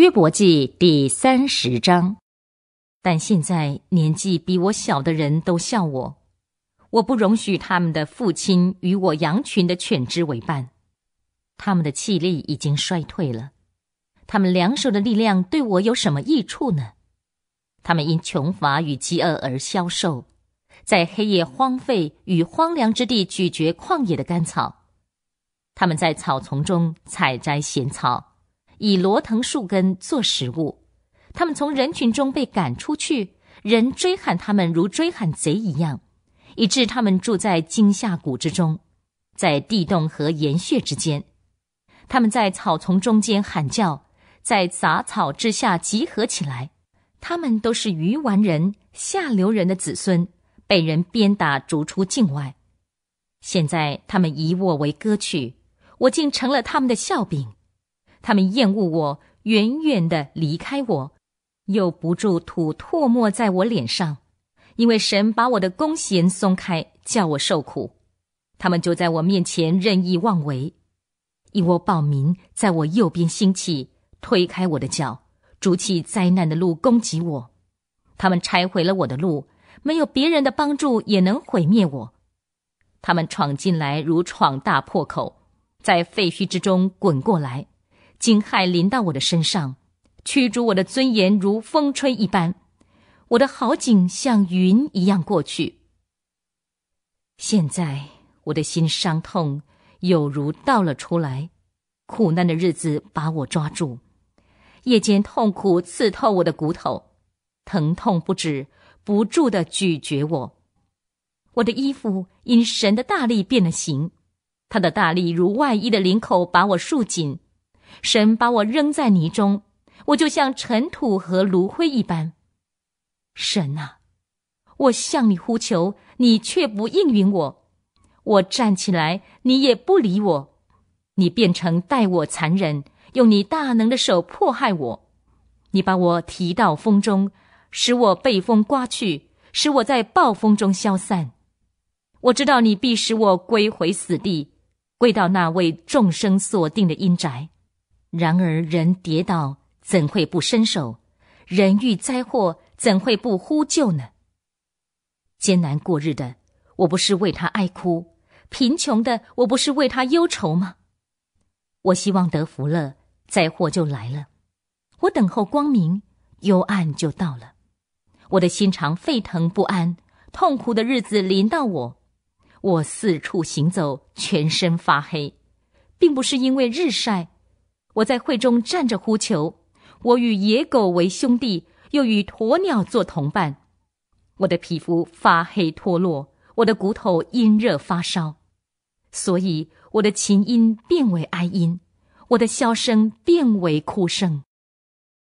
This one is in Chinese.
约伯记第三十章，但现在年纪比我小的人都笑我，我不容许他们的父亲与我羊群的犬只为伴。他们的气力已经衰退了，他们两手的力量对我有什么益处呢？他们因穷乏与饥饿而消瘦，在黑夜荒废与荒凉之地咀嚼旷野的干草，他们在草丛中采摘鲜草。以罗藤树根做食物，他们从人群中被赶出去，人追喊他们如追喊贼一样，以致他们住在惊吓谷之中，在地洞和岩穴之间，他们在草丛中间喊叫，在杂草之下集合起来。他们都是鱼丸人、下流人的子孙，被人鞭打逐出境外。现在他们以我为歌曲，我竟成了他们的笑柄。他们厌恶我，远远地离开我，又不住吐唾沫在我脸上，因为神把我的弓弦松开，叫我受苦。他们就在我面前任意妄为，一窝暴民在我右边兴起，推开我的脚，筑起灾难的路攻击我。他们拆毁了我的路，没有别人的帮助也能毁灭我。他们闯进来如闯大破口，在废墟之中滚过来。惊骇临到我的身上，驱逐我的尊严如风吹一般，我的好景像云一样过去。现在我的心伤痛，有如倒了出来，苦难的日子把我抓住，夜间痛苦刺透我的骨头，疼痛不止，不住的咀嚼我。我的衣服因神的大力变了形，他的大力如外衣的领口把我束紧。神把我扔在泥中，我就像尘土和炉灰一般。神啊，我向你呼求，你却不应允我；我站起来，你也不理我。你变成待我残忍，用你大能的手迫害我。你把我提到风中，使我被风刮去，使我在暴风中消散。我知道你必使我归回死地，归到那位众生所定的阴宅。然而，人跌倒怎会不伸手？人遇灾祸怎会不呼救呢？艰难过日的，我不是为他哀哭；贫穷的，我不是为他忧愁吗？我希望得福了，灾祸就来了；我等候光明，幽暗就到了。我的心肠沸腾不安，痛苦的日子临到我，我四处行走，全身发黑，并不是因为日晒。我在会中站着呼求，我与野狗为兄弟，又与鸵鸟做同伴。我的皮肤发黑脱落，我的骨头因热发烧，所以我的琴音变为哀音，我的箫声变为哭声。